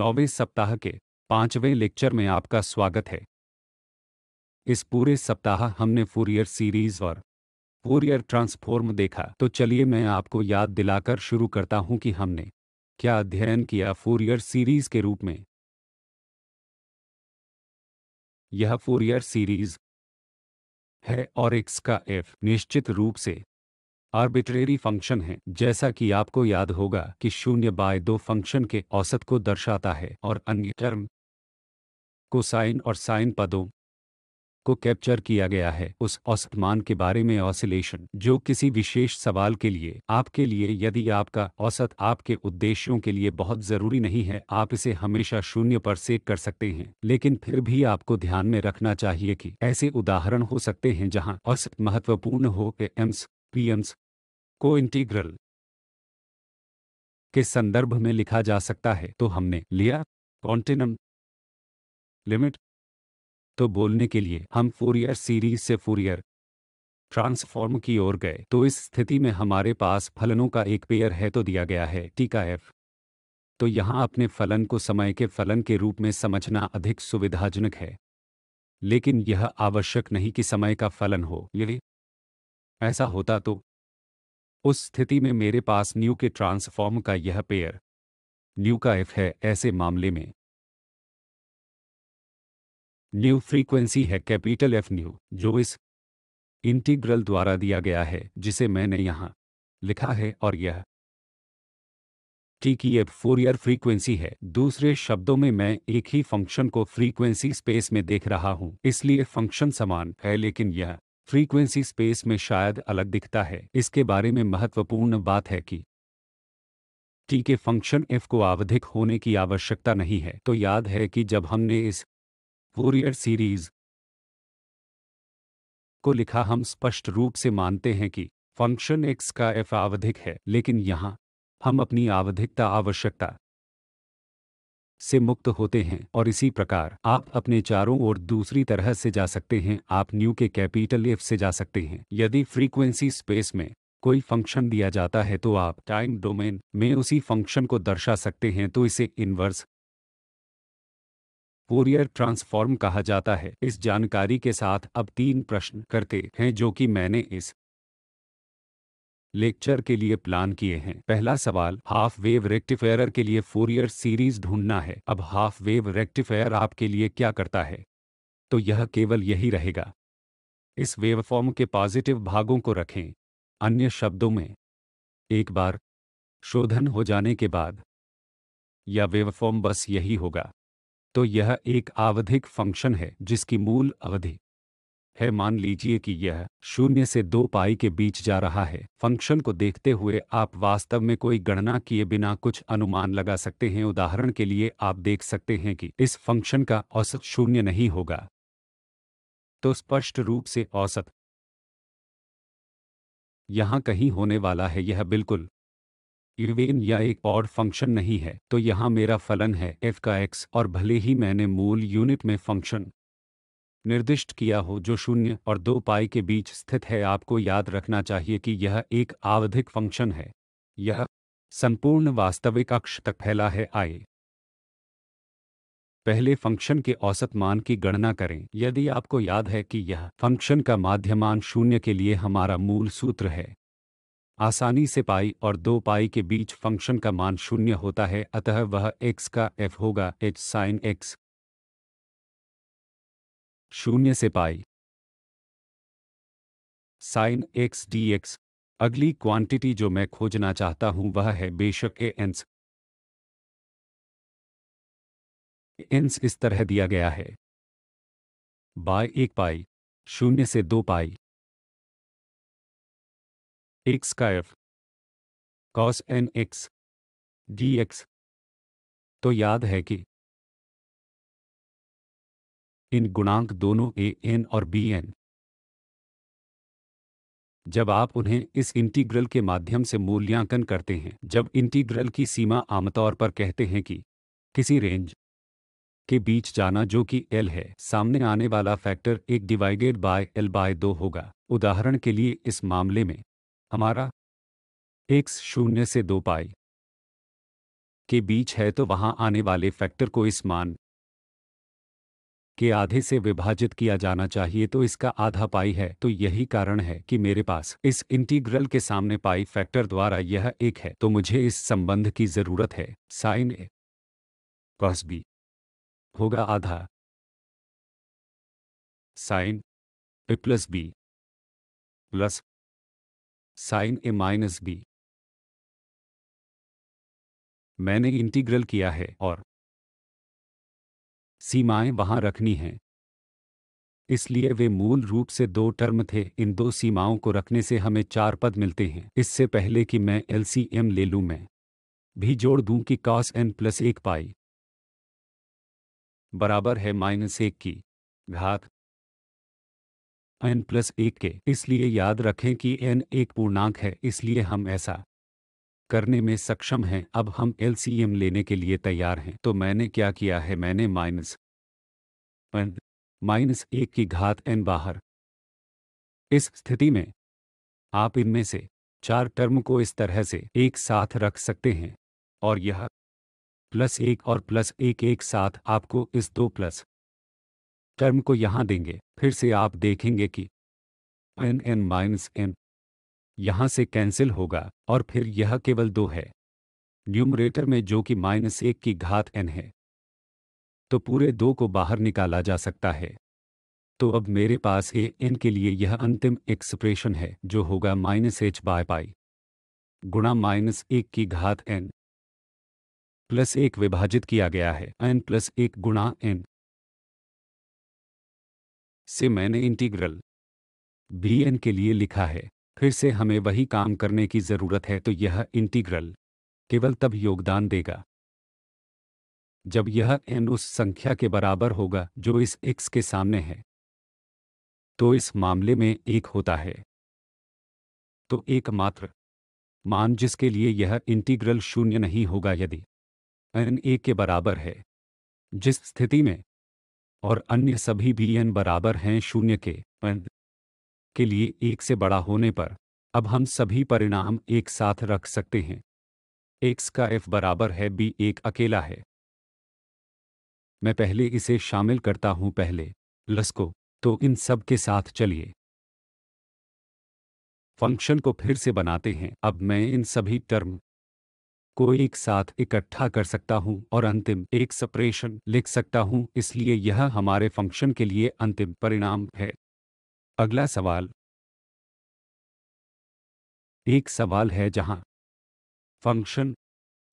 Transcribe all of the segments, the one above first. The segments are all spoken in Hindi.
नौवें सप्ताह के पांचवें लेक्चर में आपका स्वागत है इस पूरे सप्ताह हमने फूरियर सीरीज और फूरियर ट्रांसफॉर्म देखा तो चलिए मैं आपको याद दिलाकर शुरू करता हूं कि हमने क्या अध्ययन किया फूरियर सीरीज के रूप में यह फूरियर सीरीज है और एक्स का एफ निश्चित रूप से आर्बिट्रेरी फंक्शन है जैसा कि आपको याद होगा कि शून्य बाय दो फंक्शन के औसत को दर्शाता है और अन्य टर्म को साइन और साइन पदों को कैप्चर किया गया है उस औसत मान के बारे में ऑसिलेशन जो किसी विशेष सवाल के लिए आपके लिए यदि आपका औसत आपके उद्देश्यों के लिए बहुत जरूरी नहीं है आप इसे हमेशा शून्य पर सेट कर सकते हैं लेकिन फिर भी आपको ध्यान में रखना चाहिए कि ऐसे उदाहरण हो सकते हैं जहां औसत महत्वपूर्ण हो के एम्स पीएम्स को इंटीग्रल के संदर्भ में लिखा जा सकता है तो हमने लिया कॉन्टिनम लिमिट तो बोलने के लिए हम फोरियर सीरीज से फोरियर ट्रांसफॉर्म की ओर गए तो इस स्थिति में हमारे पास फलनों का एक पेयर है तो दिया गया है टी का एफ तो यहां अपने फलन को समय के फलन के रूप में समझना अधिक सुविधाजनक है लेकिन यह आवश्यक नहीं कि समय का फलन हो यदि ऐसा होता तो उस स्थिति में मेरे पास न्यू के ट्रांसफॉर्म का यह पेयर न्यू का एफ है ऐसे मामले में न्यू फ्रीक्वेंसी है कैपिटल एफ न्यू जो इस इंटीग्रल द्वारा दिया गया है जिसे मैंने यहां लिखा है और यह टी की एफ फोरियर फ्रीक्वेंसी है दूसरे शब्दों में मैं एक ही फंक्शन को फ्रीक्वेंसी स्पेस में देख रहा हूं इसलिए फंक्शन समान है लेकिन यह फ्रीक्वेंसी स्पेस में शायद अलग दिखता है इसके बारे में महत्वपूर्ण बात है कि टी के फंक्शन एफ को आवधिक होने की आवश्यकता नहीं है तो याद है कि जब हमने इस फोरियर सीरीज को लिखा हम स्पष्ट रूप से मानते हैं कि फंक्शन एक्स का एफ आवधिक है लेकिन यहां हम अपनी आवधिकता आवश्यकता से मुक्त होते हैं और इसी प्रकार आप अपने चारों ओर दूसरी तरह से जा सकते हैं आप न्यू के कैपिटल एफ से जा सकते हैं यदि फ्रीक्वेंसी स्पेस में कोई फंक्शन दिया जाता है तो आप टाइम डोमेन में उसी फंक्शन को दर्शा सकते हैं तो इसे इन्वर्स पोरियर ट्रांसफॉर्म कहा जाता है इस जानकारी के साथ अब तीन प्रश्न करते हैं जो कि मैंने इस लेक्चर के लिए प्लान किए हैं पहला सवाल हाफ वेव रेक्टिफायर के लिए फोर ईयर सीरीज ढूंढना है अब हाफ वेव रेक्टिफायर आपके लिए क्या करता है तो यह केवल यही रहेगा इस वेवफॉर्म के पॉजिटिव भागों को रखें अन्य शब्दों में एक बार शोधन हो जाने के बाद या वेवफॉर्म बस यही होगा तो यह एक आवधिक फंक्शन है जिसकी मूल अवधि है मान लीजिए कि यह शून्य से दो पाई के बीच जा रहा है फंक्शन को देखते हुए आप वास्तव में कोई गणना किए बिना कुछ अनुमान लगा सकते हैं उदाहरण के लिए आप देख सकते हैं कि इस फंक्शन का औसत शून्य नहीं होगा तो स्पष्ट रूप से औसत यहां कहीं होने वाला है यह बिल्कुल इवेन या एक और फंक्शन नहीं है तो यहाँ मेरा फलन है एफ का एक्स और भले ही मैंने मूल यूनिट में फंक्शन निर्दिष्ट किया हो जो शून्य और दो पाई के बीच स्थित है आपको याद रखना चाहिए कि यह एक आवधिक फंक्शन है यह संपूर्ण वास्तविक अक्ष तक फैला है आए पहले फंक्शन के औसत मान की गणना करें यदि आपको याद है कि यह फंक्शन का माध्यमान शून्य के लिए हमारा मूल सूत्र है आसानी से पाई और दो पाई के बीच फंक्शन का मान शून्य होता है अतः वह एक्स का एफ होगा एच साइन एक्स शून्य से pi sine X D X अगली क्वांटिटी जो मैं खोजना चाहता हूं वह है बेशक ए एंस एंस इस तरह दिया गया है बाय एक पाई शून्य से दो पाई एक्स का F cos N X D X तो याद है कि इन गुणांक दोनों ए एन और बी एन जब आप उन्हें इस इंटीग्रल के माध्यम से मूल्यांकन करते हैं जब इंटीग्रल की सीमा आमतौर पर कहते हैं कि किसी रेंज के बीच जाना जो कि एल है सामने आने वाला फैक्टर एक डिवाइडेड बाय एल बाय दो होगा उदाहरण के लिए इस मामले में हमारा एक शून्य से दो पाई के बीच है तो वहां आने वाले फैक्टर को इस मान के आधे से विभाजित किया जाना चाहिए तो इसका आधा पाई है तो यही कारण है कि मेरे पास इस इंटीग्रल के सामने पाई फैक्टर द्वारा यह एक है तो मुझे इस संबंध की जरूरत है साइन ए कॉस बी होगा आधा sine A plus B plus sine A minus B मैंने इंटीग्रल किया है और सीमाएं वहां रखनी हैं इसलिए वे मूल रूप से दो टर्म थे इन दो सीमाओं को रखने से हमें चार पद मिलते हैं इससे पहले कि मैं एल ले लूं मैं भी जोड़ दूं कि कॉस एन प्लस एक पाई बराबर है माइनस एक की घात एन प्लस एक के इसलिए याद रखें कि एन एक पूर्णांक है इसलिए हम ऐसा करने में सक्षम हैं अब हम एल लेने के लिए तैयार हैं तो मैंने क्या किया है मैंने माइनस माइनस एक की घात एन बाहर इस स्थिति में आप इनमें से चार टर्म को इस तरह से एक साथ रख सकते हैं और यह प्लस एक और प्लस एक एक साथ आपको इस दो प्लस टर्म को यहां देंगे फिर से आप देखेंगे कि एन एन माइनस एन यहां से कैंसिल होगा और फिर यह केवल दो है न्यूमरेटर में जो कि माइनस एक की घात एन है तो पूरे दो को बाहर निकाला जा सकता है तो अब मेरे पास ए एन के लिए यह अंतिम एक्सप्रेशन है जो होगा माइनस एच बाय पाई गुणा माइनस एक की घात एन प्लस एक विभाजित किया गया है एन प्लस एक गुणा एन से मैंने इंटीग्रल बी एन के लिए लिखा है फिर से हमें वही काम करने की जरूरत है तो यह इंटीग्रल केवल तब योगदान देगा जब यह एन उस संख्या के बराबर होगा जो इस एक्स के सामने है तो इस मामले में एक होता है तो एकमात्र मान जिसके लिए यह इंटीग्रल शून्य नहीं होगा यदि एन एक के बराबर है जिस स्थिति में और अन्य सभी भी एन बराबर हैं शून्य के एन के लिए एक से बड़ा होने पर अब हम सभी परिणाम एक साथ रख सकते हैं एक्स का एफ बराबर है बी एक अकेला है मैं पहले इसे शामिल करता हूं पहले लस को तो इन सब के साथ चलिए फंक्शन को फिर से बनाते हैं अब मैं इन सभी टर्म को एक साथ इकट्ठा कर सकता हूं और अंतिम एक सप्रेशन लिख सकता हूं इसलिए यह हमारे फंक्शन के लिए अंतिम परिणाम है अगला सवाल एक सवाल है जहां फंक्शन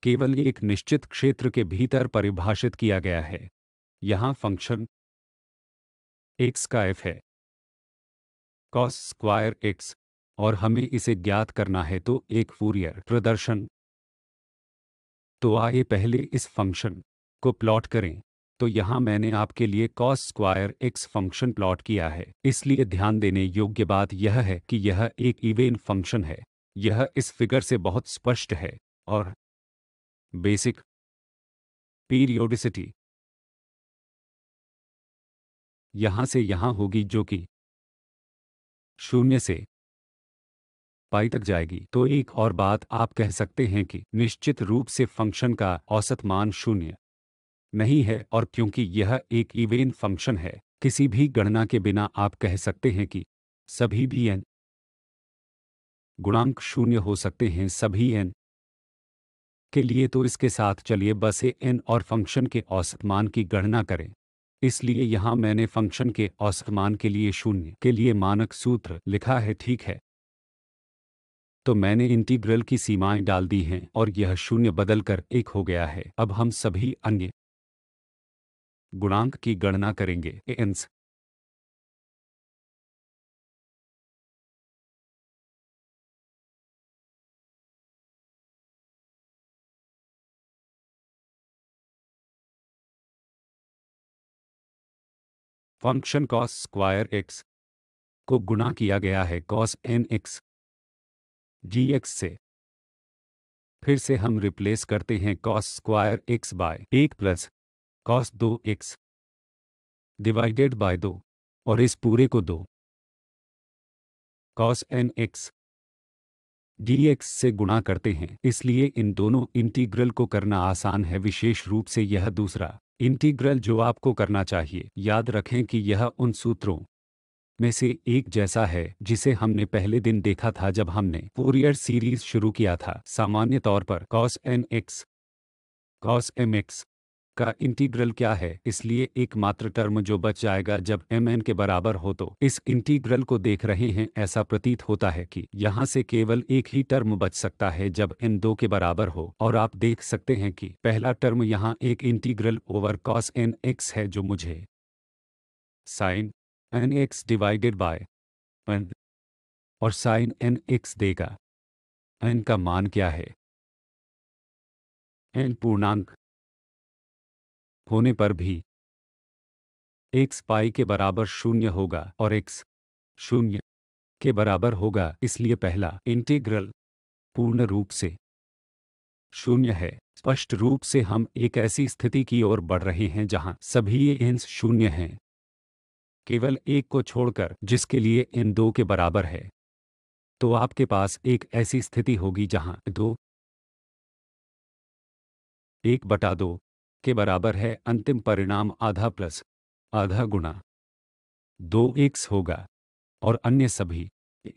केवल एक निश्चित क्षेत्र के भीतर परिभाषित किया गया है यहां फंक्शन एक्स का एफ है कॉस स्क्वायर एक्स और हमें इसे ज्ञात करना है तो एक फूरियर प्रदर्शन तो आइए पहले इस फंक्शन को प्लॉट करें तो यहाँ मैंने आपके लिए cos square X function plot किया है इसलिए ध्यान देने योग्य बात यह है कि यह एक इवेन फंक्शन है यह इस फिगर से बहुत स्पष्ट है और बेसिक पीरियोडिसिटी यहां से यहां होगी जो कि शून्य से पाई तक जाएगी तो एक और बात आप कह सकते हैं कि निश्चित रूप से फंक्शन का औसत मान शून्य नहीं है और क्योंकि यह एक इवेन फंक्शन है किसी भी गणना के बिना आप कह सकते हैं कि सभी भी एन गुणांक शून्य हो सकते हैं सभी एन के लिए तो इसके साथ चलिए बस एन और फंक्शन के औसत मान की गणना करें इसलिए यहाँ मैंने फंक्शन के औसत मान के लिए शून्य के लिए मानक सूत्र लिखा है ठीक है तो मैंने इंटीग्रल की सीमाएं डाल दी हैं और यह शून्य बदलकर एक हो गया है अब हम सभी अन्य गुणांक की गणना करेंगे एंस फंक्शन कॉस स्क्वायर एक्स को गुणा किया गया है cos N X G X से फिर से हम रिप्लेस करते हैं कॉस स्क्वायर एक्स बाय एक प्लस कॉस दो एक्स डिवाइडेड बाय दो और इस पूरे को दो cos N X D X से गुणा करते हैं इसलिए इन दोनों इंटीग्रल को करना आसान है विशेष रूप से यह दूसरा इंटीग्रल जो आपको करना चाहिए याद रखें कि यह उन सूत्रों में से एक जैसा है जिसे हमने पहले दिन देखा था जब हमने फोरियर सीरीज शुरू किया था सामान्य तौर पर cos N X cos M X का इंटीग्रल क्या है इसलिए एकमात्र टर्म जो बच जाएगा जब एम एन के बराबर हो तो इस इंटीग्रल को देख रहे हैं ऐसा प्रतीत होता है कि यहाँ से केवल एक ही टर्म बच सकता है जब एन दो के बराबर हो और आप देख सकते हैं कि पहला टर्म यहाँ एक integral over cos N X है जो मुझे sine N X divided by N और साइन एन एक्स देगा एन का मान क्या है एन पूर्णांक होने पर भी एक्स पाई के बराबर शून्य होगा और एक्स शून्य के बराबर होगा इसलिए पहला इंटीग्रल पूर्ण रूप से शून्य है स्पष्ट रूप से हम एक ऐसी स्थिति की ओर बढ़ रहे हैं जहां सभी एंस शून्य हैं केवल एक को छोड़कर जिसके लिए इन दो के बराबर है तो आपके पास एक ऐसी स्थिति होगी जहां दो एक बटा दो के बराबर है अंतिम परिणाम आधा प्लस आधा गुणा दो एक्स होगा और अन्य सभी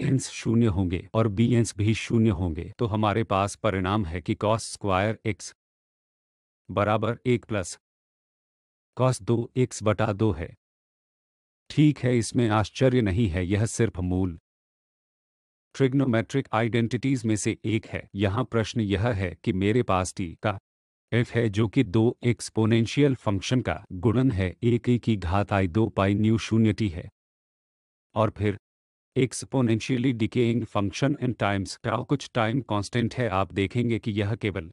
एंस शून्य होंगे और बी एंस भी शून्य होंगे तो हमारे पास परिणाम है कि कॉस स्क्वायर एक्स बराबर एक प्लस कॉस दो एक्स बटा दो है ठीक है इसमें आश्चर्य नहीं है यह सिर्फ मूल ट्रिग्नोमेट्रिक आइडेंटिटीज में से एक है यहां प्रश्न यह है कि मेरे पास टी का एफ है जो कि दो एक्सपोनेंशियल फंक्शन का गुणन है एक ए की घात आई दो पाई न्यू शून्य टी है और फिर exponentially decaying function in times का कुछ टाइम कांस्टेंट है आप देखेंगे कि यह केवल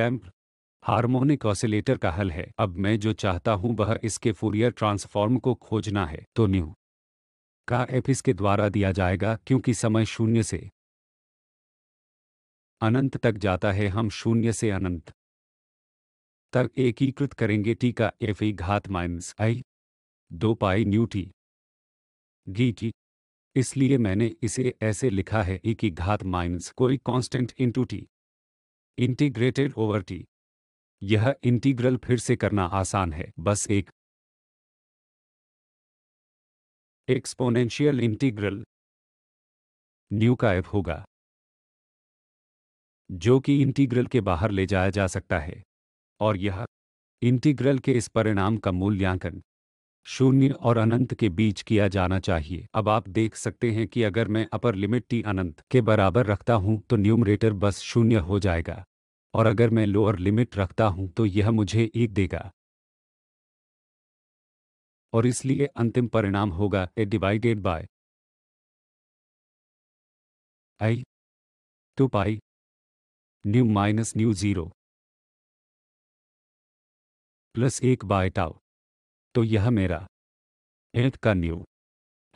डैम्प हार्मोनिक ऑसिलेटर का हल है अब मैं जो चाहता हूं वह इसके फूरियर ट्रांसफॉर्म को खोजना है तो न्यू का एफ इसके द्वारा दिया जाएगा क्योंकि समय शून्य से अनंत तक जाता है हम शून्य से अनंत तक एकीकृत करेंगे टी का एफ ई घात माइनस आई दो पाई न्यू टी गी टी इसलिए मैंने इसे ऐसे लिखा है ई की घात माइनस कोई constant into T integrated over T यह इंटीग्रल फिर से करना आसान है बस एक एक्सपोनेंशियल इंटीग्रल न्यू का एफ होगा जो कि इंटीग्रल के बाहर ले जाया जा सकता है और यह इंटीग्रल के इस परिणाम का मूल्यांकन शून्य और अनंत के बीच किया जाना चाहिए अब आप देख सकते हैं कि अगर मैं अपर लिमिट टी अनंत के बराबर रखता हूं तो न्यूमरेटर बस शून्य हो जाएगा और अगर मैं लोअर लिमिट रखता हूं तो यह मुझे एक देगा और इसलिए अंतिम परिणाम होगा A divided by I two pi nu minus nu zero plus एक बाय टाउ तो यह मेरा हेल्थ का न्यू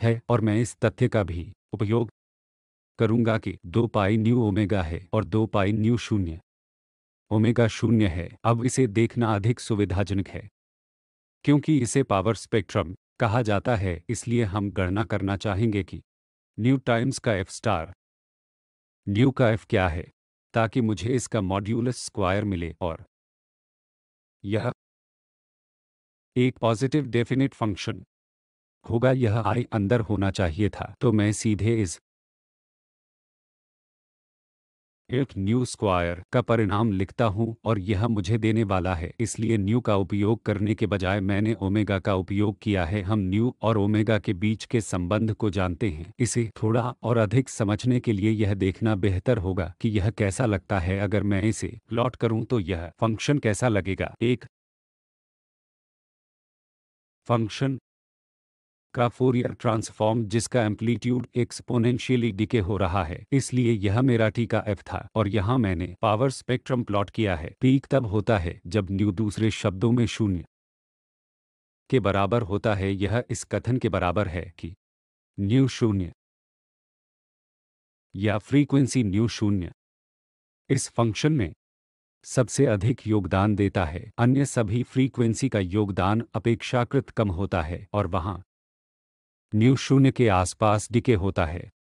है और मैं इस तथ्य का भी उपयोग करूंगा कि दो पाई न्यू ओमेगा है और दो पाई न्यू शून्य ओमेगा शून्य है अब इसे देखना अधिक सुविधाजनक है क्योंकि इसे पावर स्पेक्ट्रम कहा जाता है इसलिए हम गणना करना चाहेंगे कि न्यू टाइम्स का एफ स्टार न्यू का एफ क्या है ताकि मुझे इसका मॉड्यूलस स्क्वायर मिले और यह एक पॉजिटिव डेफिनेट फंक्शन होगा यह आई अंदर होना चाहिए था तो मैं सीधे इस एक न्यू स्क्वायर का परिणाम लिखता हूँ और यह मुझे देने वाला है इसलिए न्यू का उपयोग करने के बजाय मैंने ओमेगा का उपयोग किया है हम न्यू और ओमेगा के बीच के संबंध को जानते हैं इसे थोड़ा और अधिक समझने के लिए यह देखना बेहतर होगा कि यह कैसा लगता है अगर मैं इसे प्लॉट करूं तो यह फंक्शन कैसा लगेगा एक फंक्शन का फोरियर ट्रांसफॉर्म जिसका एम्पलीट्यूड एक्सपोनेंशियली डिके हो रहा है इसलिए यह मेरा टी का एफ था और यहाँ मैंने पावर स्पेक्ट्रम प्लॉट किया है पीक तब होता है जब न्यू दूसरे शब्दों में शून्य के बराबर होता है यह इस कथन के बराबर है कि न्यू शून्य या फ्रीक्वेंसी न्यू शून्य इस फंक्शन में सबसे अधिक योगदान देता है अन्य सभी फ्रीक्वेंसी का योगदान अपेक्षाकृत कम होता है और वहां न्यू शून्य के आसपास डिके होता है